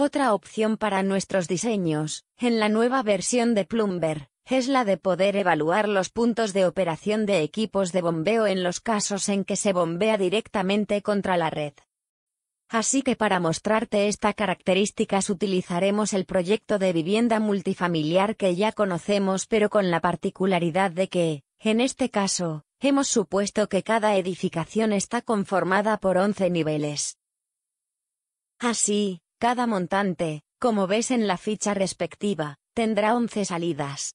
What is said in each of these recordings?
Otra opción para nuestros diseños, en la nueva versión de Plumber, es la de poder evaluar los puntos de operación de equipos de bombeo en los casos en que se bombea directamente contra la red. Así que para mostrarte estas características utilizaremos el proyecto de vivienda multifamiliar que ya conocemos pero con la particularidad de que, en este caso, hemos supuesto que cada edificación está conformada por 11 niveles. Así, cada montante, como ves en la ficha respectiva, tendrá 11 salidas.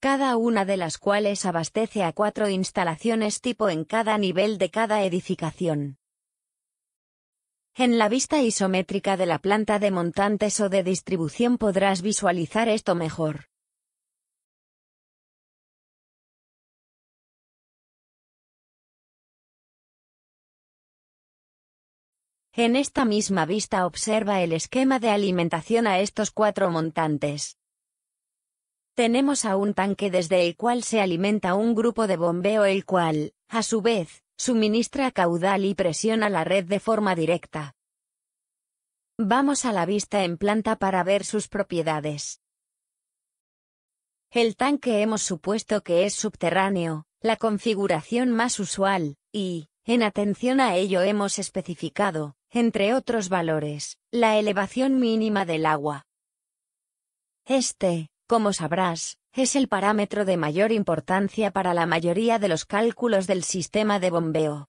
cada una de las cuales abastece a cuatro instalaciones tipo en cada nivel de cada edificación. En la vista isométrica de la planta de montantes o de distribución podrás visualizar esto mejor. En esta misma vista observa el esquema de alimentación a estos cuatro montantes. Tenemos a un tanque desde el cual se alimenta un grupo de bombeo el cual, a su vez, suministra caudal y presiona la red de forma directa. Vamos a la vista en planta para ver sus propiedades. El tanque hemos supuesto que es subterráneo, la configuración más usual, y, en atención a ello hemos especificado, entre otros valores, la elevación mínima del agua. Este, como sabrás, es el parámetro de mayor importancia para la mayoría de los cálculos del sistema de bombeo.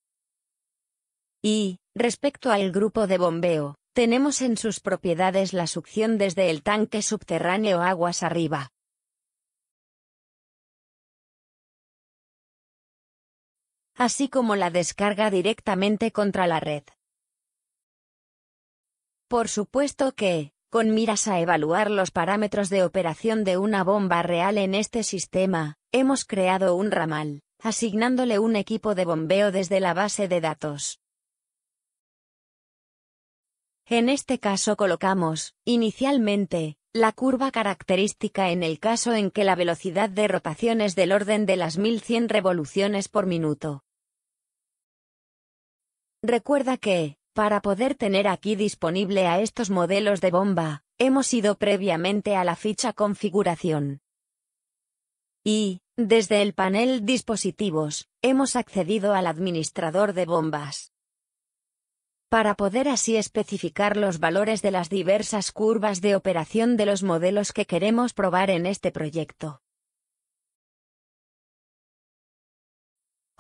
Y, respecto al grupo de bombeo, tenemos en sus propiedades la succión desde el tanque subterráneo aguas arriba. Así como la descarga directamente contra la red. Por supuesto que, con miras a evaluar los parámetros de operación de una bomba real en este sistema, hemos creado un ramal, asignándole un equipo de bombeo desde la base de datos. En este caso colocamos, inicialmente, la curva característica en el caso en que la velocidad de rotación es del orden de las 1100 revoluciones por minuto. Recuerda que, para poder tener aquí disponible a estos modelos de bomba, hemos ido previamente a la ficha configuración. Y, desde el panel dispositivos, hemos accedido al administrador de bombas. Para poder así especificar los valores de las diversas curvas de operación de los modelos que queremos probar en este proyecto.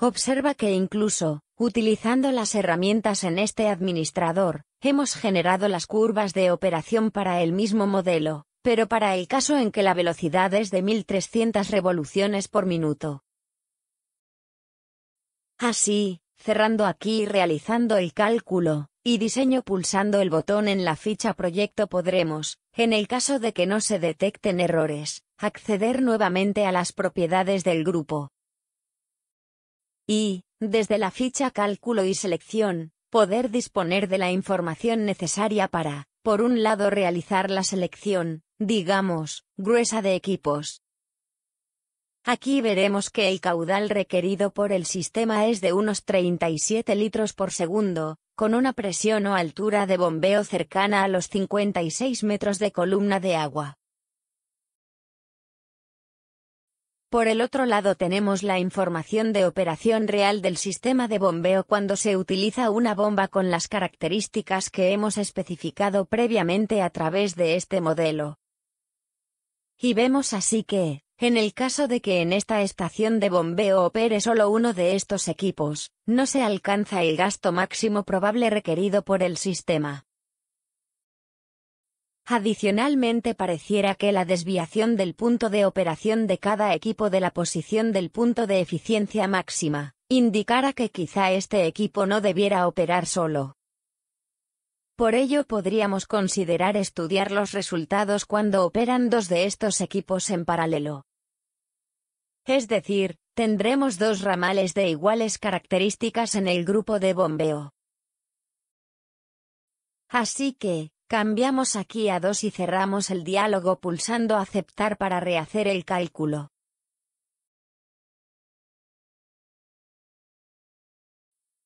Observa que incluso, utilizando las herramientas en este administrador, hemos generado las curvas de operación para el mismo modelo, pero para el caso en que la velocidad es de 1300 revoluciones por minuto. Así, cerrando aquí y realizando el cálculo, y diseño pulsando el botón en la ficha proyecto podremos, en el caso de que no se detecten errores, acceder nuevamente a las propiedades del grupo y, desde la ficha cálculo y selección, poder disponer de la información necesaria para, por un lado, realizar la selección, digamos, gruesa de equipos. Aquí veremos que el caudal requerido por el sistema es de unos 37 litros por segundo, con una presión o altura de bombeo cercana a los 56 metros de columna de agua. Por el otro lado tenemos la información de operación real del sistema de bombeo cuando se utiliza una bomba con las características que hemos especificado previamente a través de este modelo. Y vemos así que, en el caso de que en esta estación de bombeo opere solo uno de estos equipos, no se alcanza el gasto máximo probable requerido por el sistema. Adicionalmente pareciera que la desviación del punto de operación de cada equipo de la posición del punto de eficiencia máxima, indicara que quizá este equipo no debiera operar solo. Por ello podríamos considerar estudiar los resultados cuando operan dos de estos equipos en paralelo. Es decir, tendremos dos ramales de iguales características en el grupo de bombeo. Así que, Cambiamos aquí a 2 y cerramos el diálogo pulsando aceptar para rehacer el cálculo.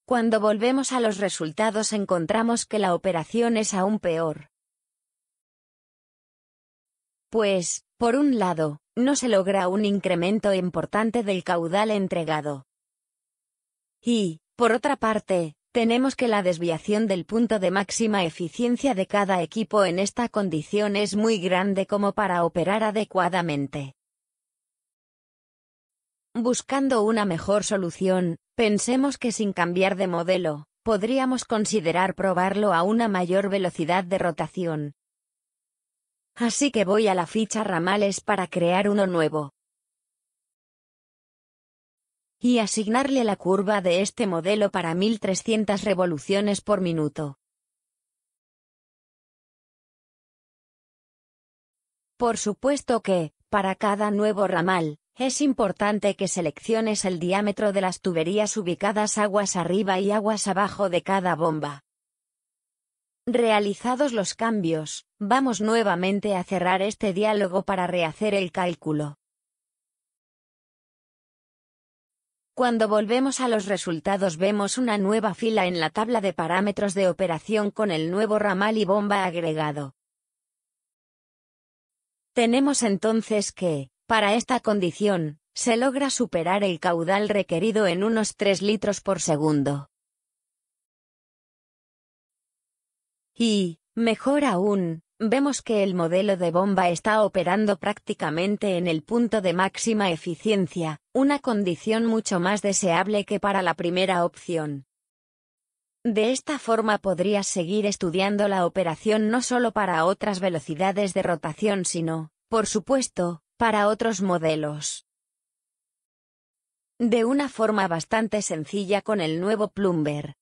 Cuando volvemos a los resultados encontramos que la operación es aún peor. Pues, por un lado, no se logra un incremento importante del caudal entregado. Y, por otra parte, tenemos que la desviación del punto de máxima eficiencia de cada equipo en esta condición es muy grande como para operar adecuadamente. Buscando una mejor solución, pensemos que sin cambiar de modelo, podríamos considerar probarlo a una mayor velocidad de rotación. Así que voy a la ficha ramales para crear uno nuevo y asignarle la curva de este modelo para 1300 revoluciones por minuto. Por supuesto que, para cada nuevo ramal, es importante que selecciones el diámetro de las tuberías ubicadas aguas arriba y aguas abajo de cada bomba. Realizados los cambios, vamos nuevamente a cerrar este diálogo para rehacer el cálculo. Cuando volvemos a los resultados vemos una nueva fila en la tabla de parámetros de operación con el nuevo ramal y bomba agregado. Tenemos entonces que, para esta condición, se logra superar el caudal requerido en unos 3 litros por segundo. Y, Mejor aún, vemos que el modelo de bomba está operando prácticamente en el punto de máxima eficiencia, una condición mucho más deseable que para la primera opción. De esta forma podrías seguir estudiando la operación no solo para otras velocidades de rotación sino, por supuesto, para otros modelos. De una forma bastante sencilla con el nuevo Plumber,